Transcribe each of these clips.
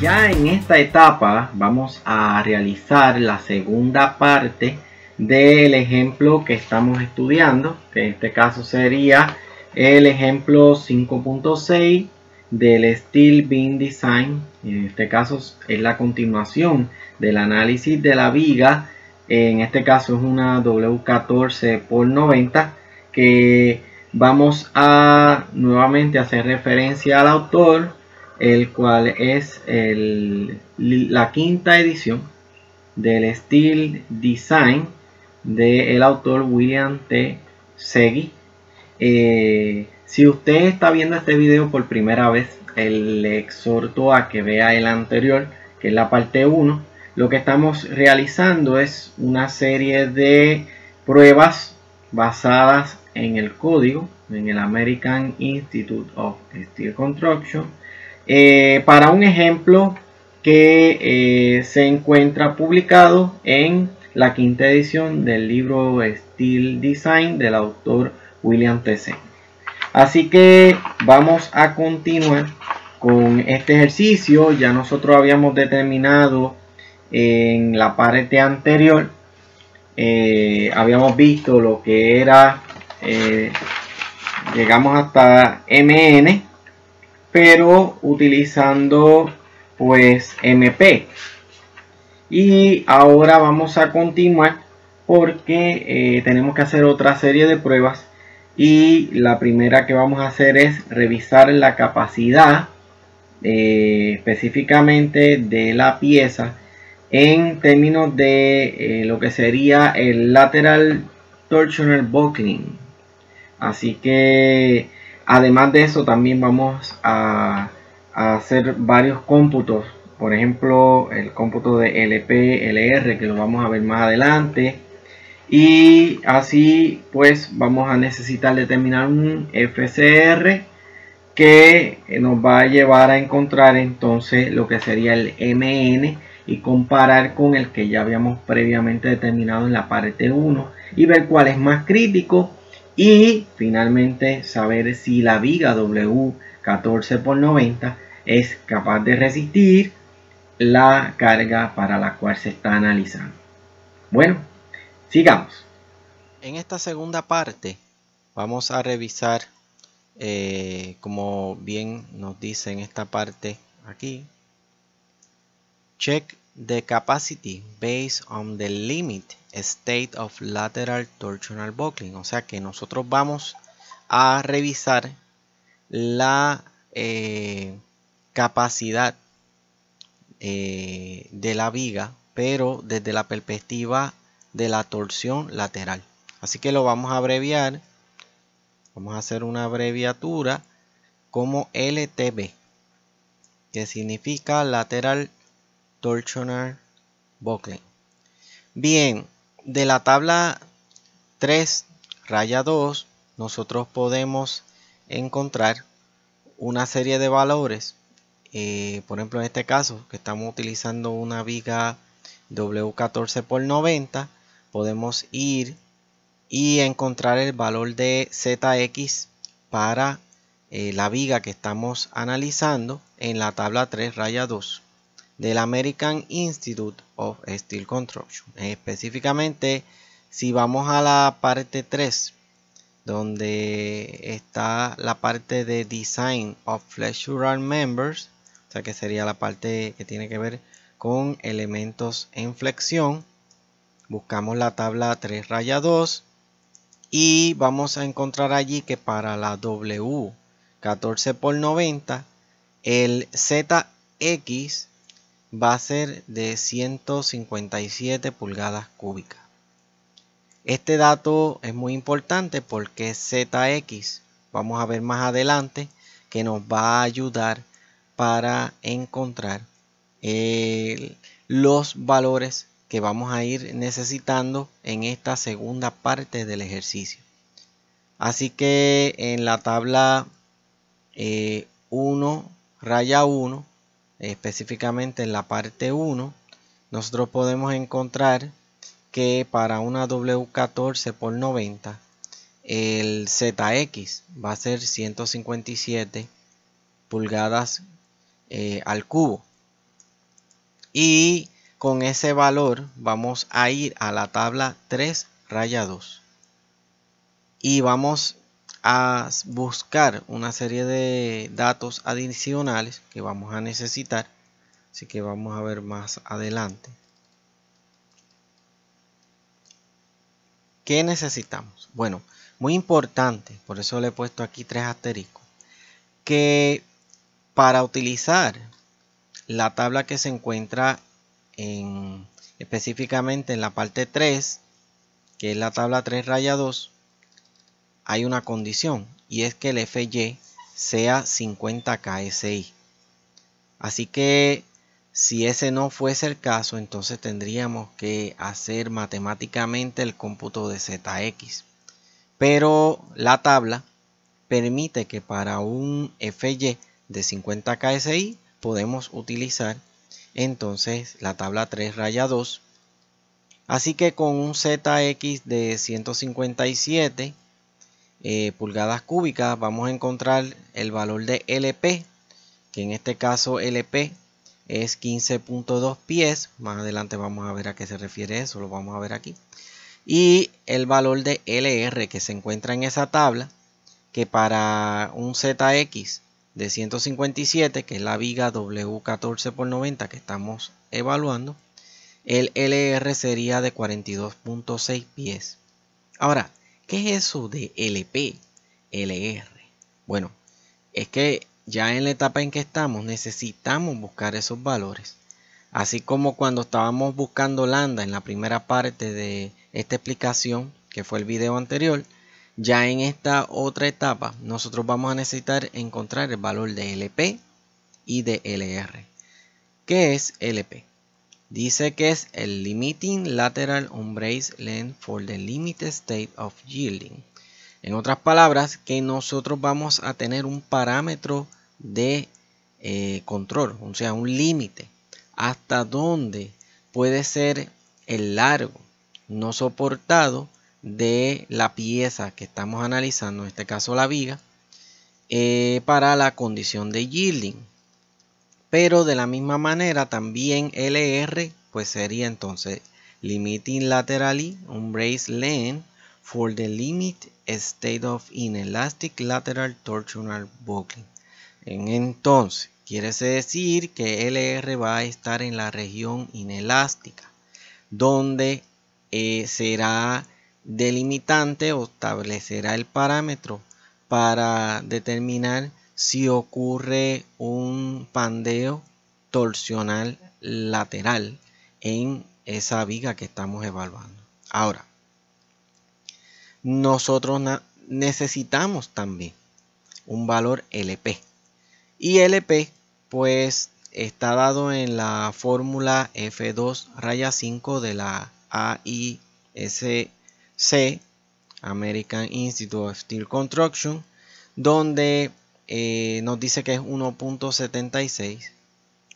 ya en esta etapa vamos a realizar la segunda parte del ejemplo que estamos estudiando, que en este caso sería el ejemplo 5.6 del Steel Beam Design. En este caso es la continuación del análisis de la viga. En este caso es una W14 por 90 que vamos a nuevamente hacer referencia al autor el cual es la quinta edición del Steel Design del autor William T. Segui. Eh, si usted está viendo este video por primera vez, le exhorto a que vea el anterior, que es la parte 1. Lo que estamos realizando es una serie de pruebas basadas en el código, en el American Institute of Steel Construction, eh, para un ejemplo que eh, se encuentra publicado en la quinta edición del libro Steel Design del autor William T.C. Así que vamos a continuar con este ejercicio. Ya nosotros habíamos determinado en la parte anterior, eh, habíamos visto lo que era, llegamos hasta MN, pero utilizando pues MP. Y ahora vamos a continuar porque eh, tenemos que hacer otra serie de pruebas y la primera que vamos a hacer es revisar la capacidad eh, específicamente de la pieza en términos de eh, lo que sería el lateral torsional buckling así que Además de eso, también vamos a, hacer varios cómputos. Por ejemplo, el cómputo de LP, LR, que lo vamos a ver más adelante. Y así, pues, vamos a necesitar determinar un FCR que nos va a llevar a encontrar entonces lo que sería el MN y comparar con el que ya habíamos previamente determinado en la parte 1 y ver cuál es más crítico y finalmente saber si la viga W14 por 90 es capaz de resistir la carga para la cual se está analizando. Bueno, sigamos. En esta segunda parte vamos a revisar, eh, como bien nos dice en esta parte aquí, check the capacity based on the limit State of Lateral Torsional Buckling. O sea que nosotros vamos a revisar la eh, capacidad eh, de la viga, pero desde la perspectiva de la torsión lateral. Así que lo vamos a abreviar. Vamos a hacer una abreviatura como LTB, que significa Lateral Torsional Buckling. Bien, de la tabla 3 raya 2 nosotros podemos encontrar una serie de valores eh, por ejemplo en este caso que estamos utilizando una viga W14 por 90 podemos ir y encontrar el valor de ZX para eh, la viga que estamos analizando en la tabla 3 raya 2 del American Institute of Steel Construction. Específicamente, si vamos a la parte 3, donde está la parte de Design of Flexural Members, o sea que sería la parte que tiene que ver con elementos en flexión, buscamos la tabla 3 raya 2 y vamos a encontrar allí que para la W 14 por 90 el ZX va a ser de 157 pulgadas cúbicas. Este dato es muy importante porque ZX, vamos a ver más adelante, que nos va a ayudar para encontrar eh, los valores que vamos a ir necesitando en esta segunda parte del ejercicio. Así que en la tabla 1, eh, raya 1, específicamente en la parte 1, nosotros podemos encontrar que para una W14 por 90 el ZX va a ser 157 pulgadas eh, al cubo y con ese valor vamos a ir a la tabla 3 raya 2 y vamos a buscar una serie de datos adicionales que vamos a necesitar así que vamos a ver más adelante ¿qué necesitamos? bueno, muy importante, por eso le he puesto aquí tres asteriscos que para utilizar la tabla que se encuentra específicamente en la parte 3 que es la tabla 3 raya 2 hay una condición y es que el FY sea 50 KSI. Así que si ese no fuese el caso, entonces tendríamos que hacer matemáticamente el cómputo de ZX. Pero la tabla permite que para un FY de 50 KSI podemos utilizar entonces la tabla 3 raya 2. Así que con un ZX de 157 eh, pulgadas cúbicas vamos a encontrar el valor de LP que en este caso LP es 15.2 pies más adelante vamos a ver a qué se refiere eso lo vamos a ver aquí y el valor de LR que se encuentra en esa tabla que para un ZX de 157 que es la viga W14 por 90 que estamos evaluando el LR sería de 42.6 pies ahora ¿Qué es eso de LP, LR? Bueno, es que ya en la etapa en que estamos necesitamos buscar esos valores. Así como cuando estábamos buscando lambda en la primera parte de esta explicación, que fue el video anterior, ya en esta otra etapa nosotros vamos a necesitar encontrar el valor de LP y de LR. ¿Qué es LP? Dice que es el limiting lateral umbrace length for the limited state of yielding. En otras palabras, que nosotros vamos a tener un parámetro de eh, control, o sea, un límite, hasta dónde puede ser el largo no soportado de la pieza que estamos analizando, en este caso la viga, eh, para la condición de yielding. Pero de la misma manera también LR pues sería entonces limiting laterally Brace length for the limit state of inelastic lateral torsional buckling. Entonces, quiere decir que LR va a estar en la región inelástica, donde eh, será delimitante o establecerá el parámetro para determinar si ocurre un pandeo torsional lateral en esa viga que estamos evaluando. Ahora, nosotros necesitamos también un valor LP. Y LP, pues, está dado en la fórmula F2 raya 5 de la AISC, American Institute of Steel Construction, donde eh, nos dice que es 1.76.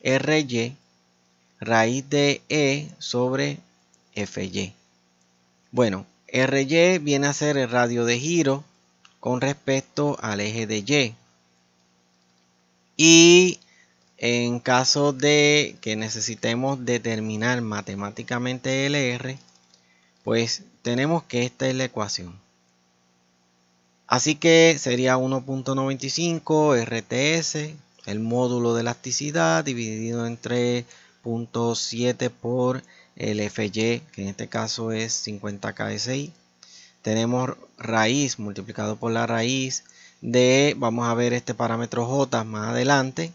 RY, raíz de E sobre FY. Bueno, RY viene a ser el radio de giro con respecto al eje de Y. Y en caso de que necesitemos determinar matemáticamente LR, pues tenemos que esta es la ecuación. Así que sería 1.95 RTS, el módulo de elasticidad dividido entre 0.7 por el FY, que en este caso es 50 KSI. Tenemos raíz multiplicado por la raíz de, vamos a ver este parámetro J más adelante.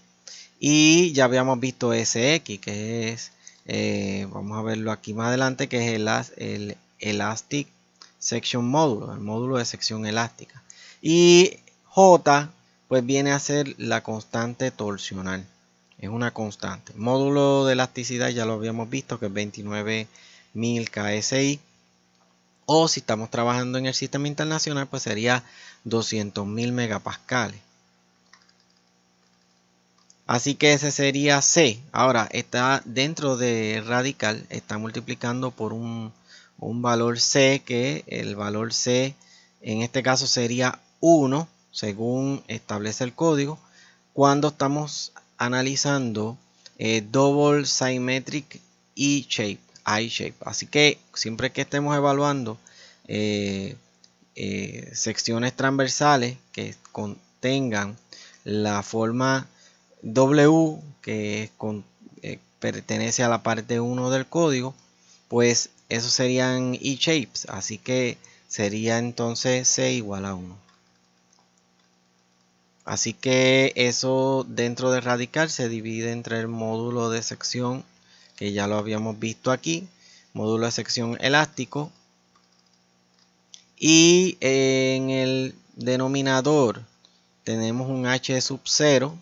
Y ya habíamos visto SX, que es, eh, vamos a verlo aquí más adelante, que es el, el elastic sección módulo, el módulo de sección elástica. Y J pues viene a ser la constante torsional. Es una constante. Módulo de elasticidad ya lo habíamos visto que es 29.000 KSI. O si estamos trabajando en el sistema internacional pues sería 200.000 megapascales. Así que ese sería C. Ahora está dentro de radical, está multiplicando por un un valor C, que el valor C en este caso sería 1, según establece el código, cuando estamos analizando eh, Double Symmetric E-Shape, I-Shape. Así que siempre que estemos evaluando eh, eh, secciones transversales que contengan la forma W, que pertenece a la parte 1 del código, pues eso serían e-shapes, así que sería entonces c igual a 1. Así que eso dentro de radical se divide entre el módulo de sección, que ya lo habíamos visto aquí, módulo de sección elástico, y en el denominador tenemos un h sub 0,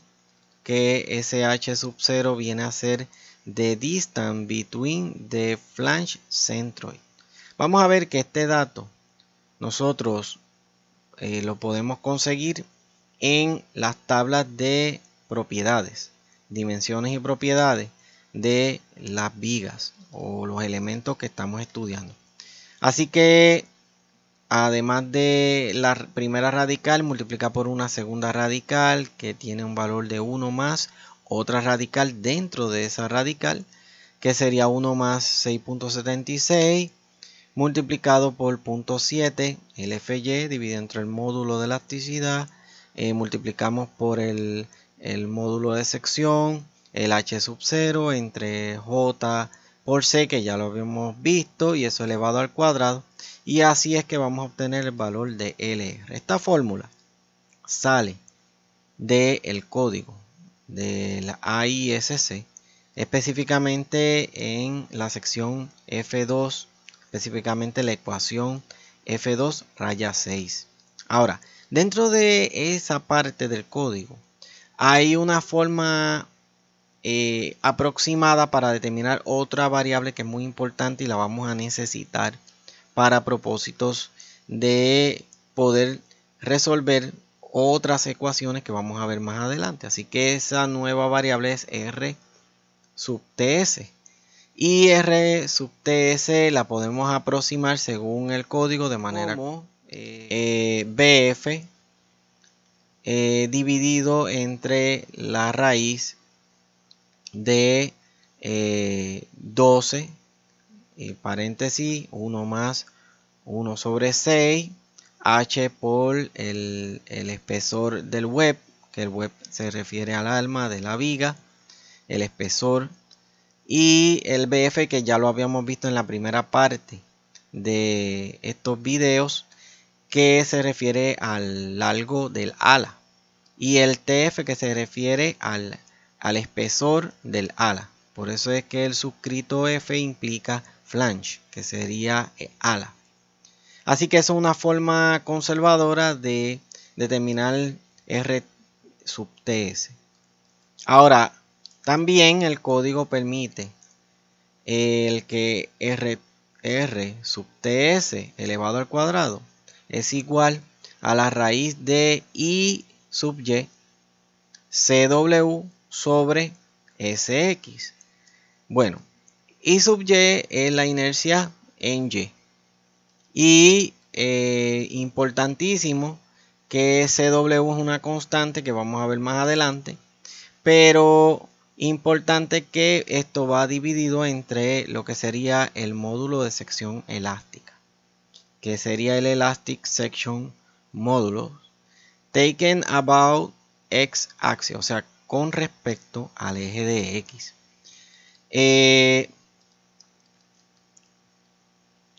que ese h sub 0 viene a ser the distance between the flange centroid. Vamos a ver que este dato nosotros eh, lo podemos conseguir en las tablas de propiedades, dimensiones y propiedades de las vigas o los elementos que estamos estudiando. Así que además de la primera radical multiplica por una segunda radical que tiene un valor de 1 más otra radical dentro de esa radical, que sería 1 más 6.76 multiplicado por 0.7, el FY e dividido entre el módulo de elasticidad, eh, multiplicamos por el, módulo de sección, el H sub 0 entre J por C, que ya lo habíamos visto, y eso elevado al cuadrado, y así es que vamos a obtener el valor de LR. E Esta fórmula sale del código de la AISC, específicamente en la sección F2, específicamente la ecuación F2 raya 6. Ahora, dentro de esa parte del código, hay una forma eh, aproximada para determinar otra variable que es muy importante y la vamos a necesitar para propósitos de poder resolver otras ecuaciones que vamos a ver más adelante. Así que esa nueva variable es R sub TS. Y R sub TS la podemos aproximar según el código de manera como eh, BF eh, dividido entre la raíz de 12 eh, paréntesis 1 más 1 sobre 6 H por el, espesor del web, que el web se refiere al alma de la viga, el espesor y el BF que ya lo habíamos visto en la primera parte de estos videos que se refiere al largo del ala y el TF que se refiere al, al espesor del ala por eso es que el suscrito F implica flange que sería eh, ala Así que es una forma conservadora de determinar R sub TS. Ahora, también el código permite el que R, R sub TS elevado al cuadrado es igual a la raíz de I sub Y CW sobre SX. Bueno, I sub Y es la inercia en Y. Y eh, importantísimo que CW es una constante que vamos a ver más adelante. Pero importante que esto va dividido entre lo que sería el módulo de sección elástica. Que sería el Elastic Section Módulo. Taken about X axis. O sea, con respecto al eje de X. Eh,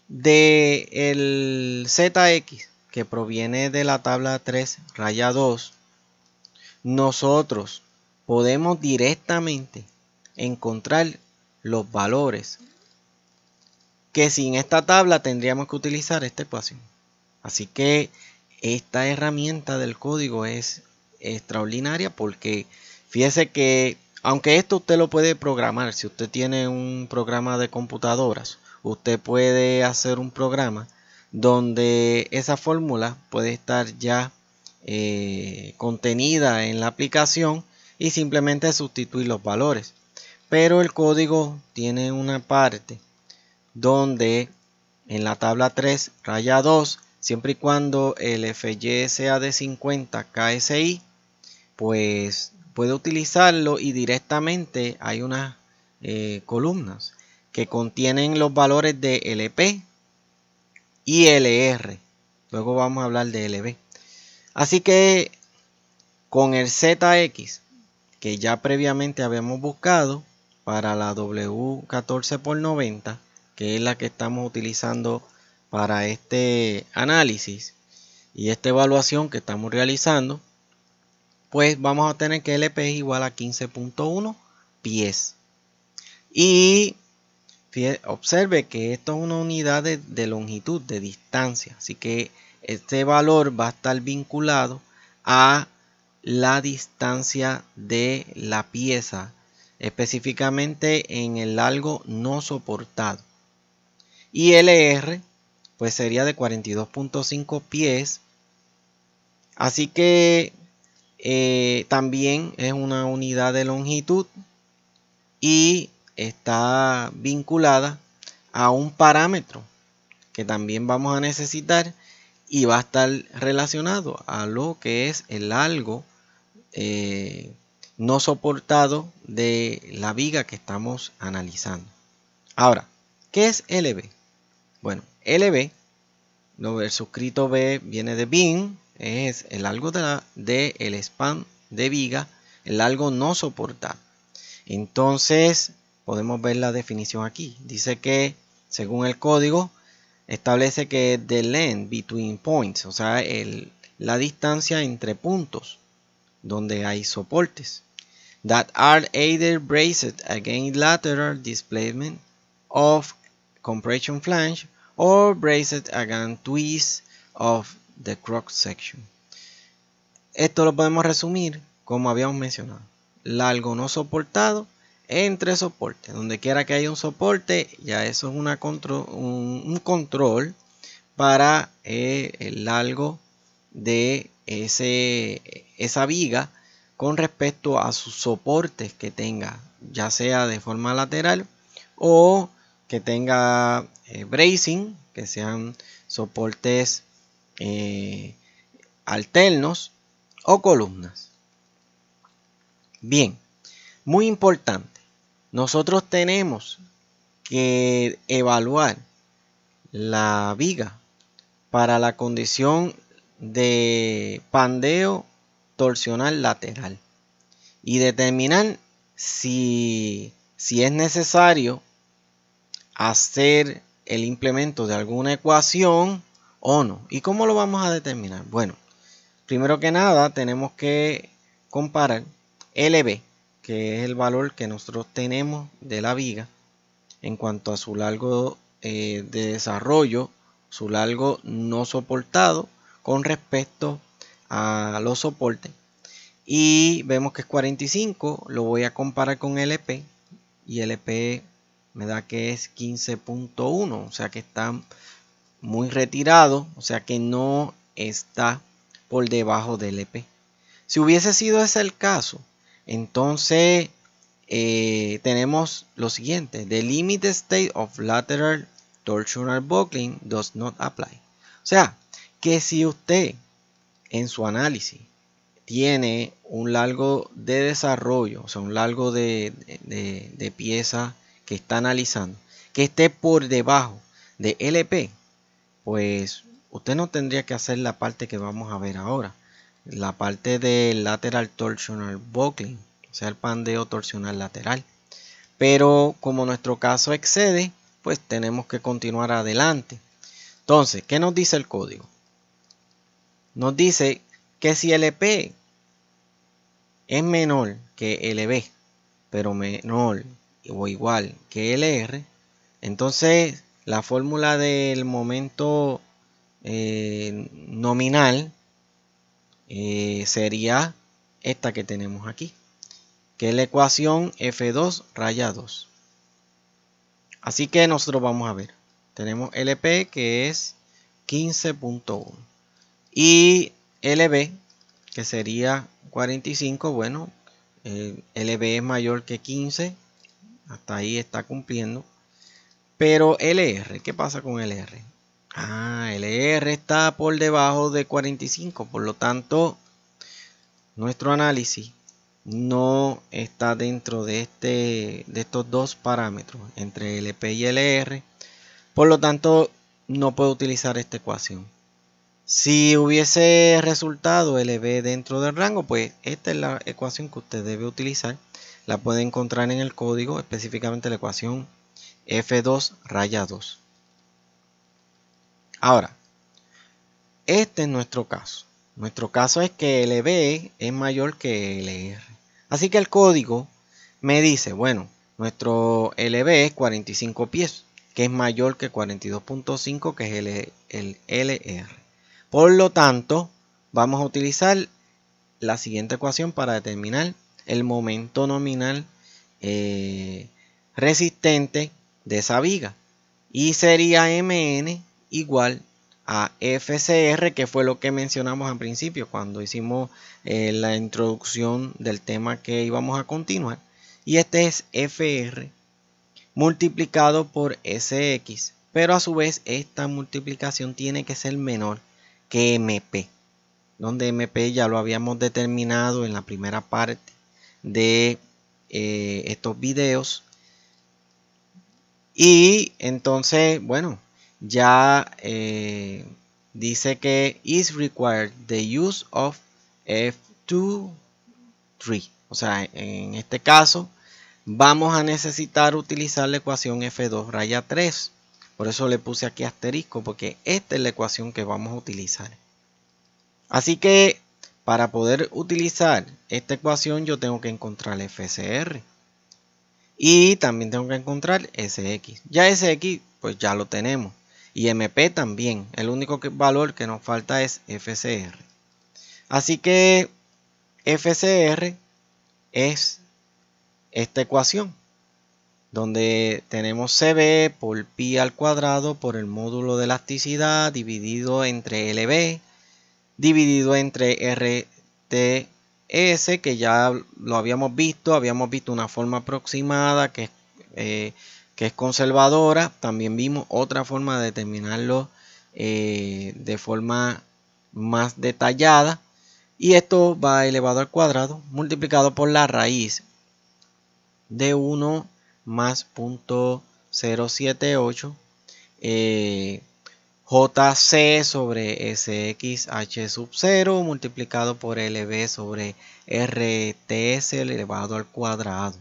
de el ZX que proviene de la tabla 3 raya 2 nosotros podemos directamente encontrar los valores que sin esta tabla tendríamos que utilizar esta ecuación así que esta herramienta del código es extraordinaria porque fíjese que aunque esto usted lo puede programar si usted tiene un programa de computadoras usted puede hacer un programa donde esa fórmula puede estar ya eh, contenida en la aplicación y simplemente sustituir los valores pero el código tiene una parte donde en la tabla 3 raya 2 siempre y cuando el FY sea de 50 KSI pues puede utilizarlo y directamente hay unas eh, columnas que contienen los valores de LP y LR. Luego vamos a hablar de LB. Así que con el ZX que ya previamente habíamos buscado para la w 14 por 90 que es la que estamos utilizando para este análisis y esta evaluación que estamos realizando pues vamos a tener que LP es igual a 15.1 pies y observe que esto es una unidad de, longitud, de distancia. Así que este valor va a estar vinculado a la distancia de la pieza, específicamente en el largo no soportado. Y LR, pues sería de 42.5 pies. Así que eh, también es una unidad de longitud y está vinculada a un parámetro que también vamos a necesitar y va a estar relacionado a lo que es el algo eh, no soportado de la viga que estamos analizando. Ahora, ¿qué es LB? Bueno, LB, el suscrito B viene de bin, es el algo del de, de el span de viga, el algo no soportado. Entonces, podemos ver la definición aquí. Dice que, según el código, establece que the length between points, o sea, la distancia entre puntos donde hay soportes, that are either braced against lateral displacement of compression flange or braced against twist of the cross section. Esto lo podemos resumir como habíamos mencionado, largo no soportado entre soportes. Donde quiera que haya un soporte, ya eso es una un, control para eh, el largo de ese, esa viga con respecto a sus soportes que tenga, ya sea de forma lateral o que tenga eh, bracing, que sean soportes eh, alternos o columnas. Bien, muy importante. Nosotros tenemos que evaluar la viga para la condición de pandeo torsional lateral y determinar si, si es necesario hacer el implemento de alguna ecuación o no. ¿Y cómo lo vamos a determinar? Bueno, primero que nada tenemos que comparar LB, que es el valor que nosotros tenemos de la viga en cuanto a su largo eh, de desarrollo, su largo no soportado con respecto a los soportes. Y vemos que es 45, lo voy a comparar con LP e y LP e me da que es 15.1, o sea que está muy retirado, o sea que no está por debajo del LP. E si hubiese sido ese el caso, entonces, eh, tenemos lo siguiente. The limited state of lateral torsional buckling does not apply. O sea, que si usted en su análisis tiene un largo de desarrollo, o sea, un largo de pieza que está analizando, que esté por debajo de LP, pues usted no tendría que hacer la parte que vamos a ver ahora la parte del lateral torsional buckling, o sea, el pandeo torsional lateral. Pero como nuestro caso excede, pues tenemos que continuar adelante. Entonces, ¿qué nos dice el código? Nos dice que si LP e es menor que LB, pero menor o igual que LR, entonces la fórmula del momento eh, nominal eh, sería esta que tenemos aquí, que es la ecuación F2 rayados Así que nosotros vamos a ver. Tenemos LP que es 15.1 y LB que sería 45. Bueno, eh, LB es mayor que 15. Hasta ahí está cumpliendo. Pero LR, ¿qué pasa con LR? Ah, el e está por debajo de 45, por lo tanto, nuestro análisis no está dentro de, este, de estos dos parámetros, entre LP e y LR. E por lo tanto, no puedo utilizar esta ecuación. Si hubiese resultado LB dentro del rango, pues esta es la ecuación que usted debe utilizar. La puede encontrar en el código, específicamente la ecuación F2 raya 2. Ahora, este es nuestro caso. Nuestro caso es que LB e es mayor que LR. E Así que el código me dice, bueno, nuestro LB e es 45 pies, que es mayor que 42.5, que es el, el LR. Por lo tanto, vamos a utilizar la siguiente ecuación para determinar el momento nominal eh, resistente de esa viga. Y sería MN igual a FCR, que fue lo que mencionamos al principio cuando hicimos eh, la introducción del tema que íbamos a continuar. Y este es FR multiplicado por SX, pero a su vez esta multiplicación tiene que ser menor que MP, donde MP ya lo habíamos determinado en la primera parte de eh, estos videos. Y entonces, bueno, ya eh, dice que is required the use of F2 3. O sea, en este caso vamos a necesitar utilizar la ecuación F2 raya 3. Por eso le puse aquí asterisco porque esta es la ecuación que vamos a utilizar. Así que para poder utilizar esta ecuación yo tengo que encontrar FCR. Y también tengo que encontrar SX. Ya SX pues ya lo tenemos y MP también. El único que, valor que nos falta es FCR. Así que FCR es esta ecuación donde tenemos CB por pi al cuadrado por el módulo de elasticidad dividido entre LB dividido entre RTS que ya lo habíamos visto, habíamos visto una forma aproximada que es eh, que es conservadora. También vimos otra forma de determinarlo eh, de forma más detallada. Y esto va elevado al cuadrado multiplicado por la raíz de 1 más punto 078 eh, JC sobre SXH sub 0 multiplicado por LB sobre RTS elevado al cuadrado.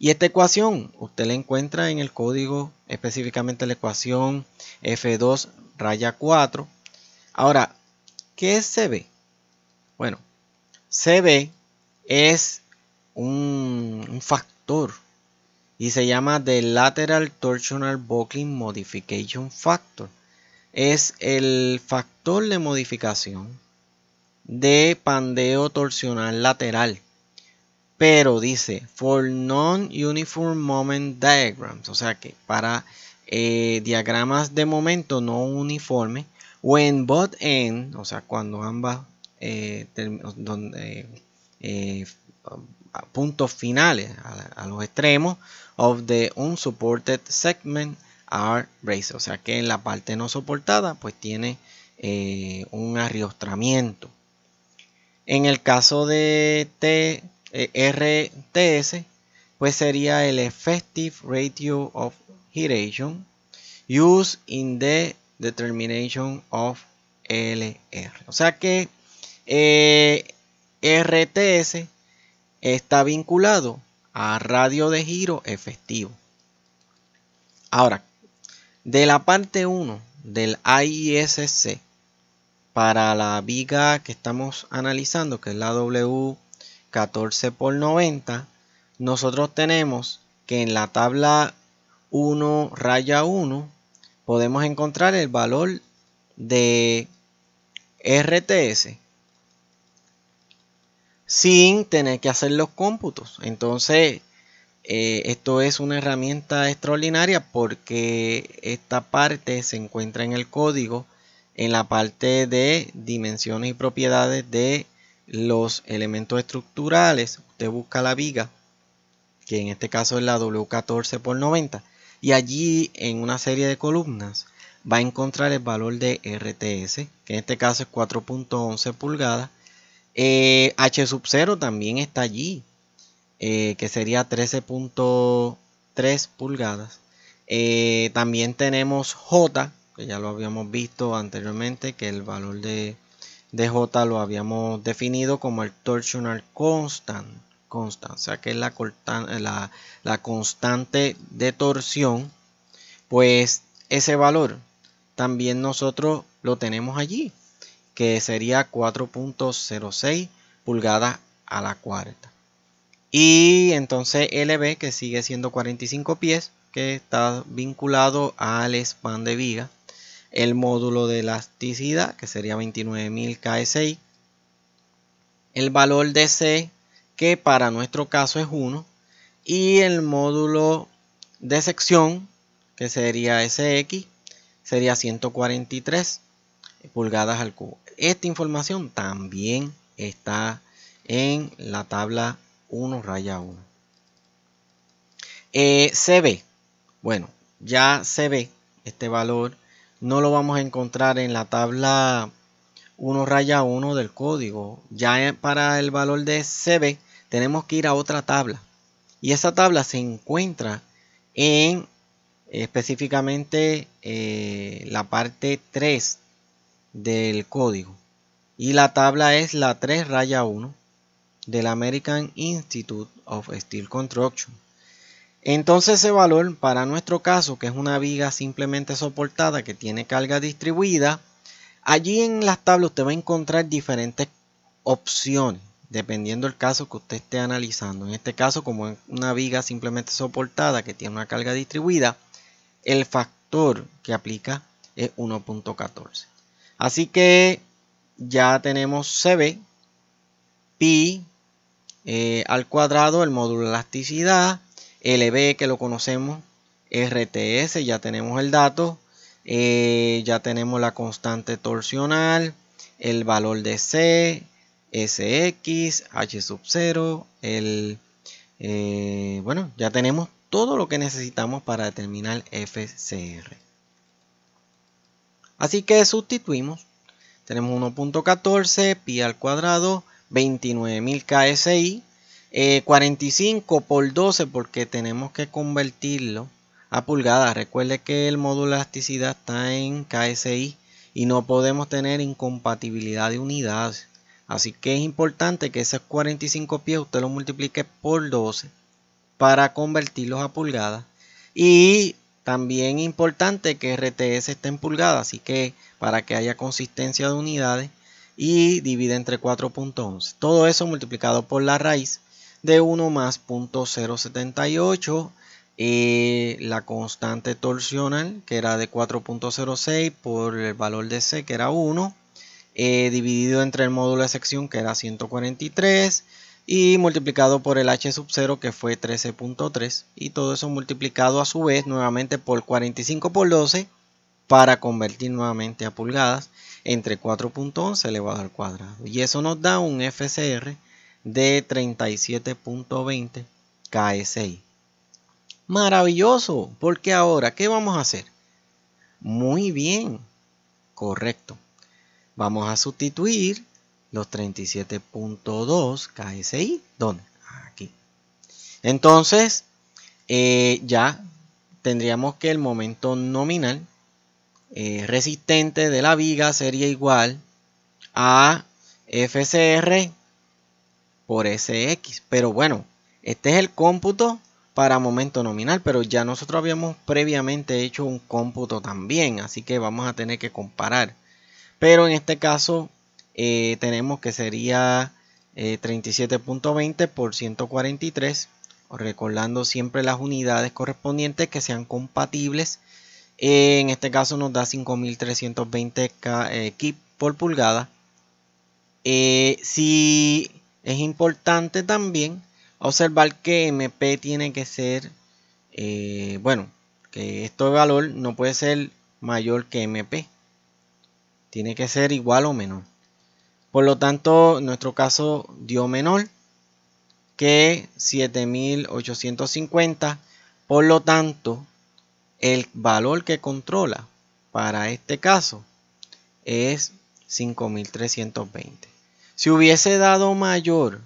Y esta ecuación usted la encuentra en el código, específicamente la ecuación F2 raya 4. Ahora, ¿qué es CB? Bueno, CB es un, factor y se llama The Lateral Torsional Buckling Modification Factor. Es el factor de modificación de pandeo torsional lateral pero dice for non-uniform moment diagrams, o sea que para eh, diagramas de momento no uniforme, when both end, o sea cuando ambas eh, eh, puntos finales a, los extremos of the unsupported segment are raised, o sea que en la parte no soportada pues tiene un arriostramiento. En el caso de T eh, RTS, pues sería el Effective Ratio of Giration Used in the Determination of LR. O sea que eh, RTS está vinculado a radio de giro efectivo. Ahora, de la parte 1 del AISC para la viga que estamos analizando, que es la W 14 por 90, nosotros tenemos que en la tabla 1 raya 1 podemos encontrar el valor de RTS sin tener que hacer los cómputos. Entonces, eh, esto es una herramienta extraordinaria porque esta parte se encuentra en el código, en la parte de dimensiones y propiedades de los elementos estructurales, usted busca la viga, que en este caso es la W14 por 90, y allí en una serie de columnas va a encontrar el valor de RTS, que en este caso es 4.11 pulgadas. Eh, H sub 0 también está allí, eh, que sería 13.3 pulgadas. Eh, también tenemos J, que ya lo habíamos visto anteriormente, que el valor de DJ lo habíamos definido como el torsional constant, constant o sea que es la, la constante de torsión, pues ese valor también nosotros lo tenemos allí, que sería 4.06 pulgadas a la cuarta. Y entonces LB, que sigue siendo 45 pies, que está vinculado al span de viga, el módulo de elasticidad, que sería 29.000 KSI, el valor de C, que para nuestro caso es 1, y el módulo de sección, que sería SX, sería 143 pulgadas al cubo. Esta información también está en la tabla 1 raya 1. Eh, ve bueno, ya se ve este valor no lo vamos a encontrar en la tabla 1 raya 1 del código. Ya para el valor de CB tenemos que ir a otra tabla. Y esa tabla se encuentra en específicamente eh, la parte 3 del código. Y la tabla es la 3 raya 1 del American Institute of Steel Construction. Entonces ese valor para nuestro caso, que es una viga simplemente soportada que tiene carga distribuida, allí en las tablas usted va a encontrar diferentes opciones dependiendo del caso que usted esté analizando. En este caso, como es una viga simplemente soportada que tiene una carga distribuida, el factor que aplica es 1.14. Así que ya tenemos CB, pi eh, al cuadrado, el módulo de elasticidad, LB que lo conocemos, RTS, ya tenemos el dato, eh, ya tenemos la constante torsional, el valor de C, SX, H sub 0, eh, bueno, ya tenemos todo lo que necesitamos para determinar FCR. Así que sustituimos. Tenemos 1.14 pi al cuadrado 29.000 KSI 45 eh, por 12 porque tenemos que convertirlo a pulgadas. Recuerde que el módulo de elasticidad está en KSI y no podemos tener incompatibilidad de unidades. Así que es importante que esos 45 pies usted los multiplique por 12 para convertirlos a pulgadas. Y también importante que RTS esté en pulgadas, así que para que haya consistencia de unidades y divide entre 4.11. Todo eso multiplicado por la raíz de 1 más 0.078 y eh, la constante torsional que era de 4.06 por el valor de C que era 1 eh, dividido entre el módulo de sección que era 143 y multiplicado por el h sub 0 que fue 13.3 y todo eso multiplicado a su vez nuevamente por 45 por 12 para convertir nuevamente a pulgadas entre 4.11 elevado al cuadrado y eso nos da un FCR de 37.20 KSI. Maravilloso, porque ahora, ¿qué vamos a hacer? Muy bien, correcto. Vamos a sustituir los 37.2 KSI. ¿Dónde? Aquí. Entonces, eh, ya tendríamos que el momento nominal eh, resistente de la viga sería igual a FCR por ese X. Pero bueno, este es el cómputo para momento nominal, pero ya nosotros habíamos previamente hecho un cómputo también, así que vamos a tener que comparar. Pero en este caso eh, tenemos que sería 37.20 eh, por 143, recordando siempre las unidades correspondientes que sean compatibles. Eh, en este caso nos da 5320 kip por pulgada. si es importante también observar que MP tiene que ser, eh, bueno, que este valor no puede ser mayor que MP. Tiene que ser igual o menor. Por lo tanto, nuestro caso dio menor que 7850. Por lo tanto, el valor que controla para este caso es 5320. Si hubiese dado mayor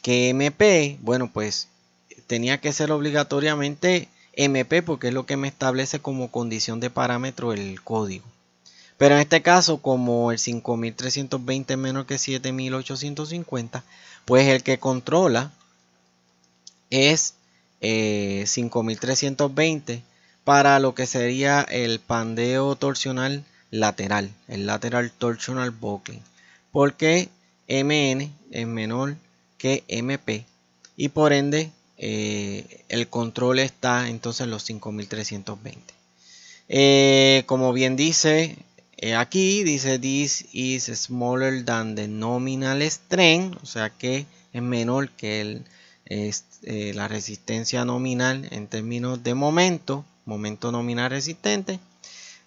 que MP, bueno, pues tenía que ser obligatoriamente MP porque es lo que me establece como condición de parámetro el código. Pero en este caso, como el 5320 menos que 7850, pues el que controla es 5320 eh, para lo que sería el pandeo torsional lateral, el lateral torsional buckling porque MN es menor que MP y por ende eh, el control está entonces en los 5320. Eh, como bien dice eh, aquí, dice this is smaller than the nominal strength, o sea que es menor que el, es, la resistencia nominal en términos de momento, momento nominal resistente,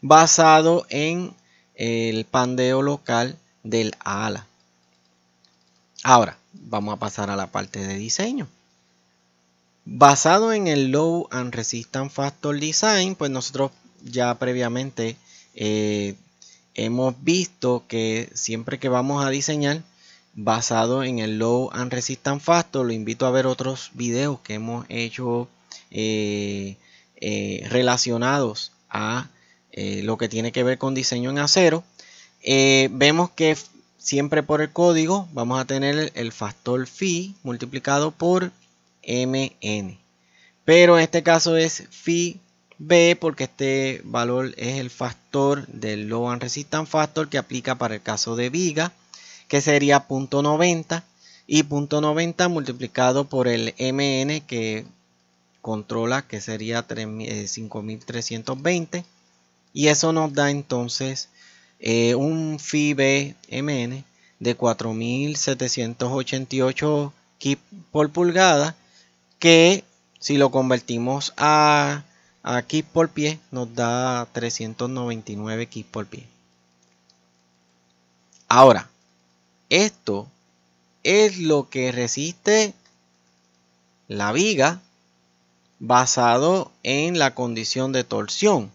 basado en el pandeo local del ala. Ahora, vamos a pasar a la parte de diseño. Basado en el Low and Resistance Factor Design, pues nosotros ya previamente eh, hemos visto que siempre que vamos a diseñar basado en el Low and resistant Factor, lo invito a ver otros videos que hemos hecho eh, eh, relacionados a lo que tiene que ver con diseño en acero eh, vemos que siempre por el código vamos a tener el factor phi multiplicado por mn. Pero en este caso es phi b porque este valor es el factor del and Resistance Factor que aplica para el caso de viga, que sería 0.90 y 0.90 multiplicado por el mn que controla que sería 5320 eh, y eso nos da entonces eh, un MN de 4788 kip por pulgada que si lo convertimos a, a por pie nos da 399 kip por pie. Ahora, esto es lo que resiste la viga basado en la condición de torsión.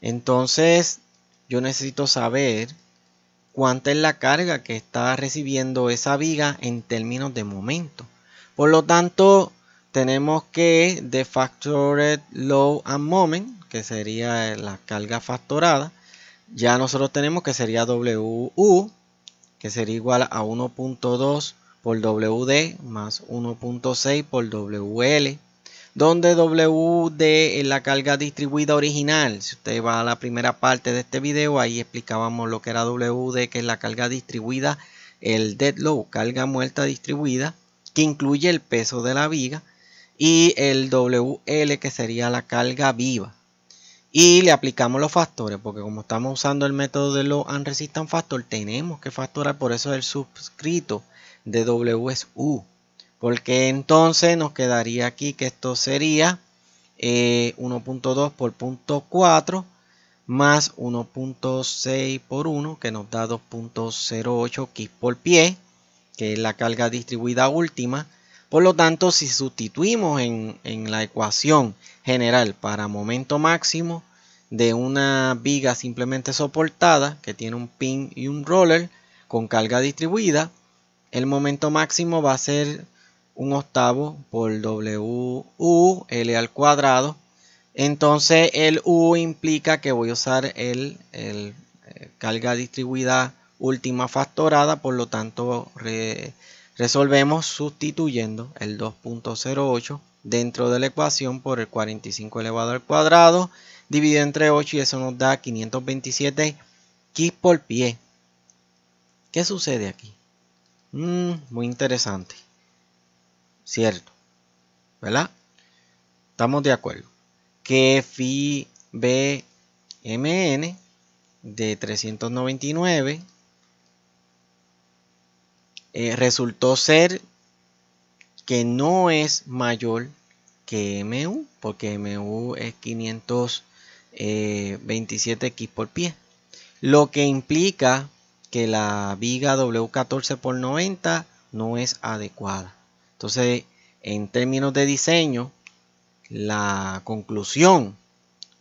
Entonces, yo necesito saber cuánta es la carga que está recibiendo esa viga en términos de momento. Por lo tanto, tenemos que de factored load and moment, que sería la carga factorada, ya nosotros tenemos que sería WU, que sería igual a 1.2 por WD más 1.6 por WL donde WD es eh, la carga distribuida original. Si usted va a la primera parte de este video, ahí explicábamos lo que era WD, que es la carga distribuida, el dead load, carga muerta distribuida, que incluye el peso de la viga, y el WL, que sería la carga viva. Y le aplicamos los factores, porque como estamos usando el método de load and resistance factor, tenemos que factorar, por eso el subscrito de W es U. Porque entonces nos quedaría aquí que esto sería 1.2 eh, por 0.4 más 1.6 por 1 que nos da 2.08 x por pie que es la carga distribuida última por lo tanto si sustituimos en, en la ecuación general para momento máximo de una viga simplemente soportada que tiene un pin y un roller con carga distribuida el momento máximo va a ser un octavo por wul L al cuadrado. Entonces el U implica que voy a usar el, eh, carga distribuida última factorada, por lo tanto resolvemos sustituyendo el 2.08 dentro de la ecuación por el 45 elevado al cuadrado dividido entre 8 y eso nos da 527 x por pie. ¿Qué sucede aquí? Mm, muy interesante. ¿cierto? ¿Verdad? Estamos de acuerdo. Que φbmn de 399 eh, resultó ser que no es mayor que MU, porque MU es 527X por pie. Lo que implica que la viga W14 por 90 no es adecuada. Entonces, en términos de diseño, la conclusión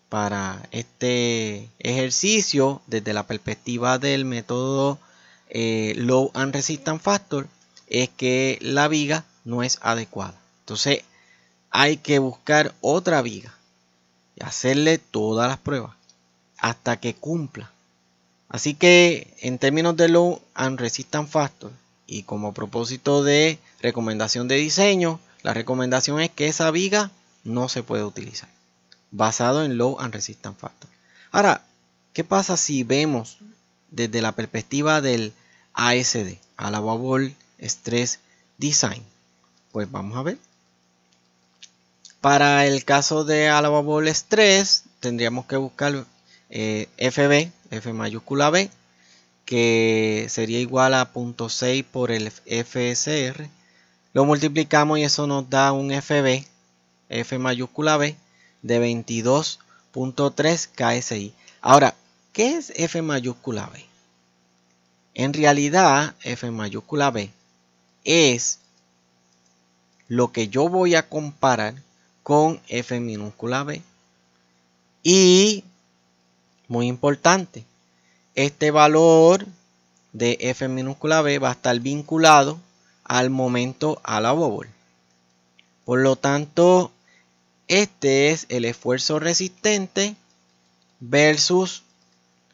para este ejercicio desde la perspectiva del método eh, Low and Resistance Factor es que la viga no es adecuada. Entonces hay que buscar otra viga y hacerle todas las pruebas hasta que cumpla. Así que en términos de Low and Resistance Factor y como propósito de recomendación de diseño, la recomendación es que esa viga no se puede utilizar, basado en low and resistance factor. Ahora, ¿qué pasa si vemos desde la perspectiva del ASD, Ball Stress Design? Pues vamos a ver. Para el caso de Allowable Stress, tendríamos que buscar eh, FB, F mayúscula B, que sería igual a 0.6 por el FSR. Lo multiplicamos y eso nos da un FB, F mayúscula B, de 22.3 KSI. Ahora, ¿qué es F mayúscula B? En realidad, F mayúscula B es lo que yo voy a comparar con F minúscula B. Y, muy importante, este valor de F minúscula B va a estar vinculado al momento a la bobol. Por lo tanto, este es el esfuerzo resistente versus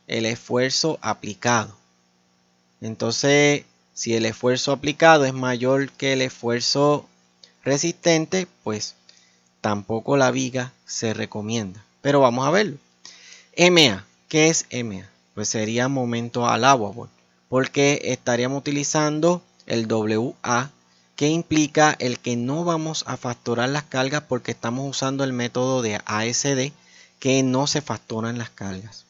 el esfuerzo aplicado. Entonces, si el esfuerzo aplicado es mayor que el esfuerzo resistente, pues tampoco la viga se recomienda. Pero vamos a verlo. MA, ¿qué es MA? pues sería momento agua pues, porque estaríamos utilizando el WA que implica el que no vamos a factorar las cargas porque estamos usando el método de ASD que no se factoran las cargas.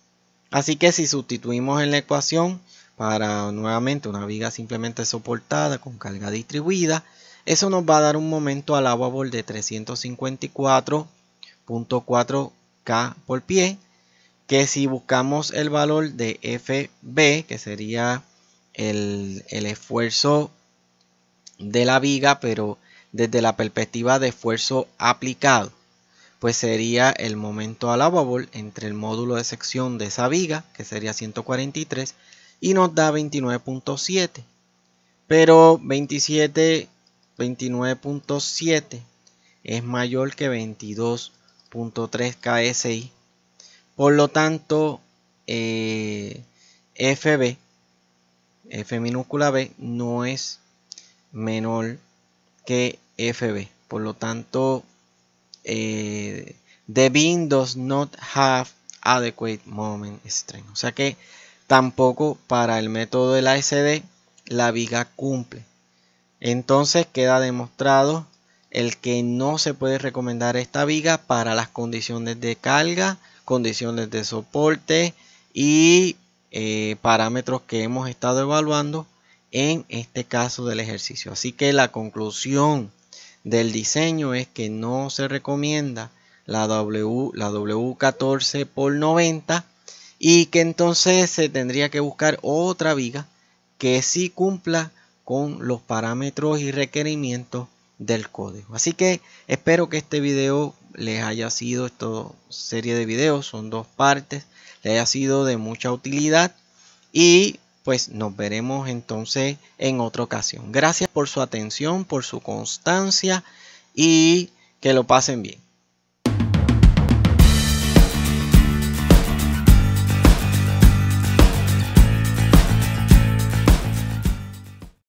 Así que si sustituimos en la ecuación para nuevamente una viga simplemente soportada con carga distribuida, eso nos va a dar un momento al agua de 354.4K por pie que si buscamos el valor de FB, que sería el, esfuerzo de la viga, pero desde la perspectiva de esfuerzo aplicado, pues sería el momento allowable entre el módulo de sección de esa viga, que sería 143, y nos da 29.7. Pero 27, 29.7 es mayor que 22.3 KSI por lo tanto, eh, FB, F minúscula B, no es menor que FB. Por lo tanto, eh, the beam does not have adequate moment strength. O sea que tampoco para el método de la SD la viga cumple. Entonces queda demostrado el que no se puede recomendar esta viga para las condiciones de carga condiciones de soporte y eh, parámetros que hemos estado evaluando en este caso del ejercicio. Así que la conclusión del diseño es que no se recomienda la, w, la W14 por 90 y que entonces se tendría que buscar otra viga que sí cumpla con los parámetros y requerimientos del código. Así que espero que este video les haya sido esta serie de videos, son dos partes, les haya sido de mucha utilidad y pues nos veremos entonces en otra ocasión. Gracias por su atención, por su constancia y que lo pasen bien.